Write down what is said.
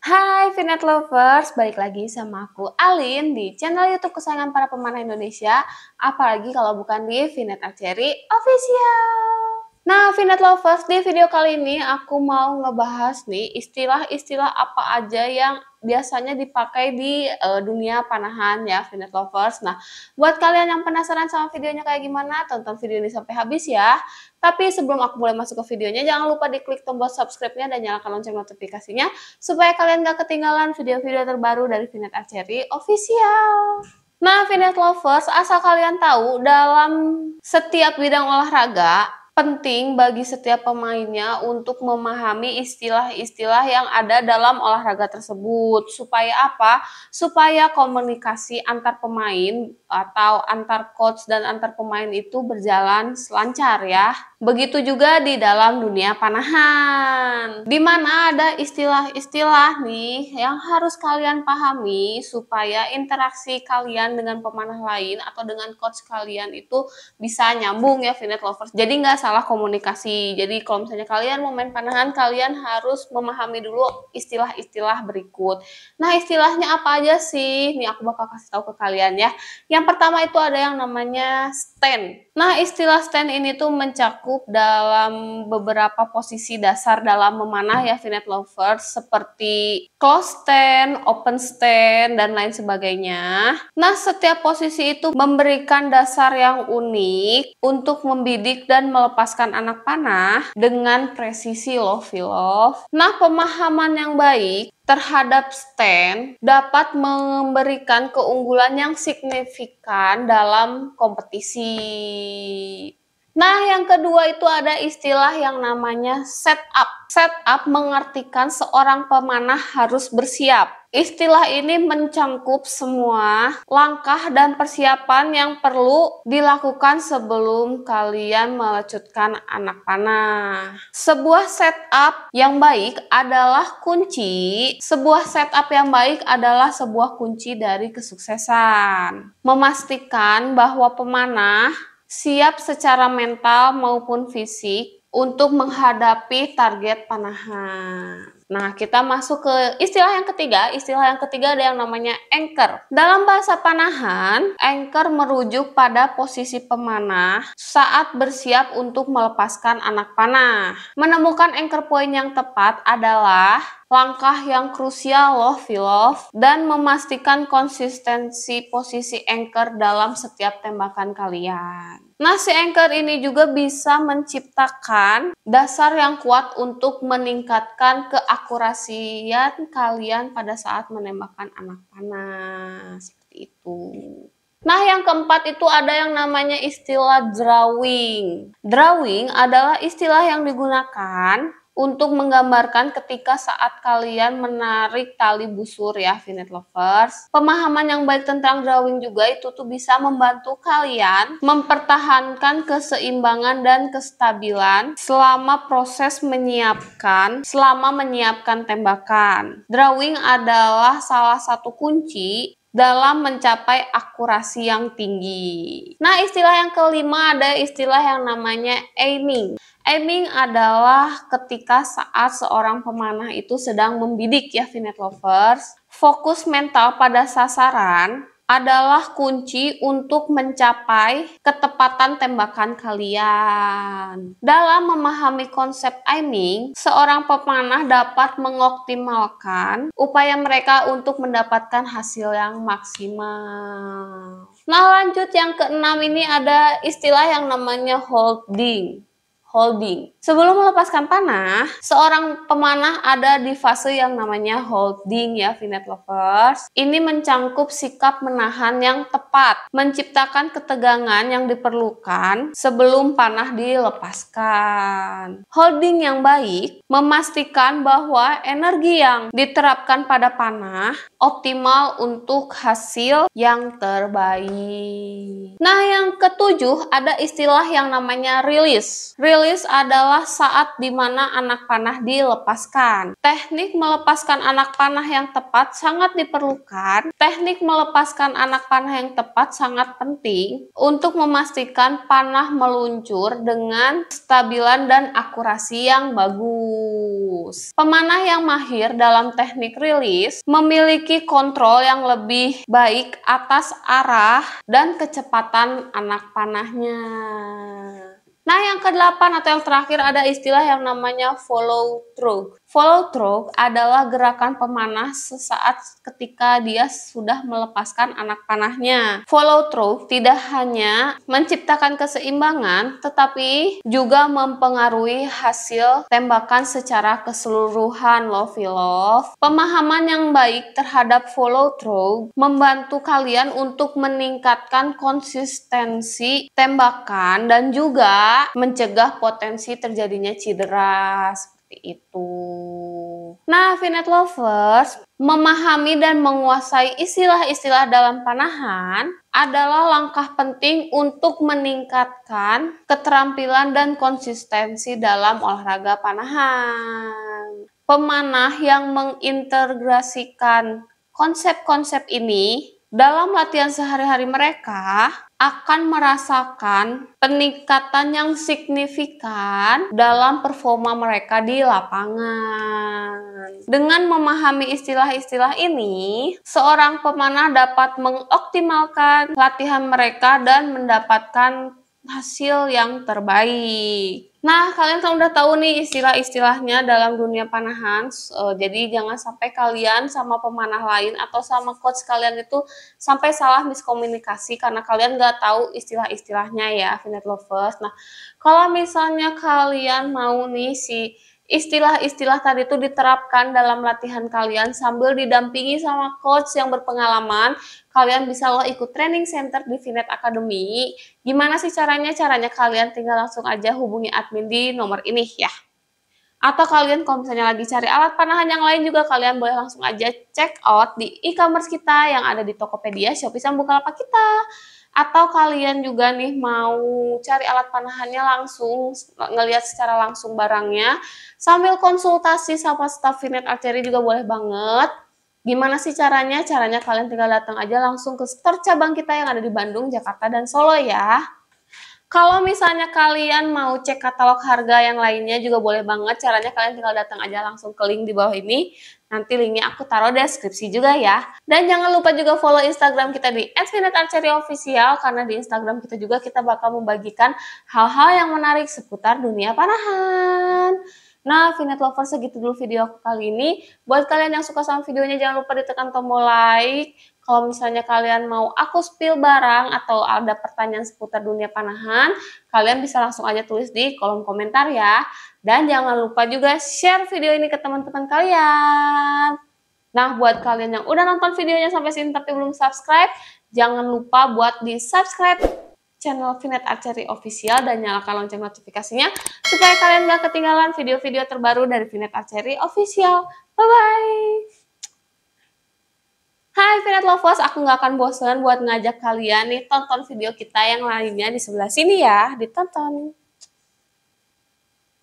Hai Finet Lovers, balik lagi sama aku Alin di channel Youtube kesayangan para pemanah Indonesia, apalagi kalau bukan di Finet Archery Official. Nah, Finet Lovers, di video kali ini aku mau ngebahas nih istilah-istilah apa aja yang biasanya dipakai di uh, dunia panahan ya Finet lovers. Nah, buat kalian yang penasaran sama videonya kayak gimana, tonton video ini sampai habis ya. Tapi sebelum aku mulai masuk ke videonya, jangan lupa diklik tombol subscribe-nya dan nyalakan lonceng notifikasinya supaya kalian gak ketinggalan video-video terbaru dari Vinet Archery Official. Nah, Vinet Lovers, asal kalian tahu, dalam setiap bidang olahraga, penting bagi setiap pemainnya untuk memahami istilah-istilah yang ada dalam olahraga tersebut. Supaya apa? Supaya komunikasi antar pemain atau antar coach dan antar pemain itu berjalan lancar ya. Begitu juga di dalam dunia panahan. Di mana ada istilah-istilah nih yang harus kalian pahami supaya interaksi kalian dengan pemanah lain atau dengan coach kalian itu bisa nyambung ya finite Lovers. Jadi nggak salah komunikasi. Jadi kalau misalnya kalian mau main panahan, kalian harus memahami dulu istilah-istilah berikut. Nah, istilahnya apa aja sih? Ini aku bakal kasih tahu ke kalian ya. Yang pertama itu ada yang namanya stand. Nah, istilah stand ini tuh mencakup dalam beberapa posisi dasar dalam memanah ya finet Lovers seperti close stand, open stand, dan lain sebagainya. Nah, setiap posisi itu memberikan dasar yang unik untuk membidik dan melepaskan anak panah dengan presisi love love. Nah, pemahaman yang baik terhadap stand dapat memberikan keunggulan yang signifikan dalam kompetisi. Nah, yang kedua itu ada istilah yang namanya setup. Setup mengartikan seorang pemanah harus bersiap Istilah ini mencangkup semua langkah dan persiapan yang perlu dilakukan sebelum kalian melecutkan anak panah. Sebuah setup yang baik adalah kunci. Sebuah setup yang baik adalah sebuah kunci dari kesuksesan. Memastikan bahwa pemanah siap secara mental maupun fisik untuk menghadapi target panahan. Nah, kita masuk ke istilah yang ketiga. Istilah yang ketiga ada yang namanya anchor. Dalam bahasa panahan, anchor merujuk pada posisi pemanah saat bersiap untuk melepaskan anak panah. Menemukan anchor point yang tepat adalah langkah yang krusial loh Vilov dan memastikan konsistensi posisi anchor dalam setiap tembakan kalian. Nah, si anchor ini juga bisa menciptakan dasar yang kuat untuk meningkatkan keakurasian kalian pada saat menembakkan anak panah. Seperti itu. Nah, yang keempat itu ada yang namanya istilah drawing. Drawing adalah istilah yang digunakan untuk menggambarkan ketika saat kalian menarik tali busur ya Vinet Lovers. Pemahaman yang baik tentang drawing juga itu tuh bisa membantu kalian mempertahankan keseimbangan dan kestabilan selama proses menyiapkan, selama menyiapkan tembakan. Drawing adalah salah satu kunci dalam mencapai akurasi yang tinggi. Nah, istilah yang kelima ada istilah yang namanya aiming. Aiming adalah ketika saat seorang pemanah itu sedang membidik ya Finet Lovers, fokus mental pada sasaran adalah kunci untuk mencapai ketepatan tembakan kalian. Dalam memahami konsep aiming, seorang pemanah dapat mengoptimalkan upaya mereka untuk mendapatkan hasil yang maksimal. Nah, lanjut yang keenam ini ada istilah yang namanya holding holding. Sebelum melepaskan panah, seorang pemanah ada di fase yang namanya holding ya, Vinet Lovers. Ini mencangkup sikap menahan yang tepat, menciptakan ketegangan yang diperlukan sebelum panah dilepaskan. Holding yang baik memastikan bahwa energi yang diterapkan pada panah optimal untuk hasil yang terbaik. Nah, yang ketujuh ada istilah yang namanya Release rilis adalah saat di mana anak panah dilepaskan. Teknik melepaskan anak panah yang tepat sangat diperlukan. Teknik melepaskan anak panah yang tepat sangat penting untuk memastikan panah meluncur dengan stabilan dan akurasi yang bagus. Pemanah yang mahir dalam teknik rilis memiliki kontrol yang lebih baik atas arah dan kecepatan anak panahnya. Nah, yang kedelapan atau yang terakhir ada istilah yang namanya follow through. Follow through adalah gerakan pemanah sesaat ketika dia sudah melepaskan anak panahnya. Follow through tidak hanya menciptakan keseimbangan, tetapi juga mempengaruhi hasil tembakan secara keseluruhan, loh, love. Pemahaman yang baik terhadap follow through membantu kalian untuk meningkatkan konsistensi tembakan dan juga mencegah potensi terjadinya cedera seperti itu. Nah, finet Lovers, memahami dan menguasai istilah-istilah dalam panahan adalah langkah penting untuk meningkatkan keterampilan dan konsistensi dalam olahraga panahan. Pemanah yang mengintegrasikan konsep-konsep ini dalam latihan sehari-hari mereka akan merasakan peningkatan yang signifikan dalam performa mereka di lapangan. Dengan memahami istilah-istilah ini, seorang pemanah dapat mengoptimalkan latihan mereka dan mendapatkan hasil yang terbaik. Nah, kalian kan udah tahu nih istilah-istilahnya dalam dunia panahan. Uh, jadi jangan sampai kalian sama pemanah lain atau sama coach kalian itu sampai salah miskomunikasi karena kalian nggak tahu istilah-istilahnya ya, Finet Lovers. Nah, kalau misalnya kalian mau nih si istilah-istilah tadi itu diterapkan dalam latihan kalian sambil didampingi sama coach yang berpengalaman. Kalian bisa loh ikut training center di Finet Academy. Gimana sih caranya? Caranya kalian tinggal langsung aja hubungi admin di nomor ini ya. Atau kalian kalau misalnya lagi cari alat panahan yang lain juga kalian boleh langsung aja check out di e-commerce kita yang ada di Tokopedia, Shopee, sama Bukalapak kita atau kalian juga nih mau cari alat panahannya langsung ngelihat secara langsung barangnya sambil konsultasi sama staff Finet Archery juga boleh banget gimana sih caranya caranya kalian tinggal datang aja langsung ke store cabang kita yang ada di Bandung Jakarta dan Solo ya kalau misalnya kalian mau cek katalog harga yang lainnya juga boleh banget. Caranya kalian tinggal datang aja langsung ke link di bawah ini. Nanti linknya aku taruh deskripsi juga ya. Dan jangan lupa juga follow Instagram kita di @finatarcherryofficial karena di Instagram kita juga kita bakal membagikan hal-hal yang menarik seputar dunia panahan. Nah, Finet Lover segitu dulu video aku kali ini. Buat kalian yang suka sama videonya, jangan lupa ditekan tombol like, kalau misalnya kalian mau aku spill barang atau ada pertanyaan seputar dunia panahan, kalian bisa langsung aja tulis di kolom komentar ya. Dan jangan lupa juga share video ini ke teman-teman kalian. Nah, buat kalian yang udah nonton videonya sampai sini tapi belum subscribe, jangan lupa buat di-subscribe channel Finet Archery Official dan nyalakan lonceng notifikasinya supaya kalian gak ketinggalan video-video terbaru dari Finet Archery Official. Bye-bye! Hai Finet Lovers, aku nggak akan bosan buat ngajak kalian nih tonton video kita yang lainnya di sebelah sini ya, ditonton.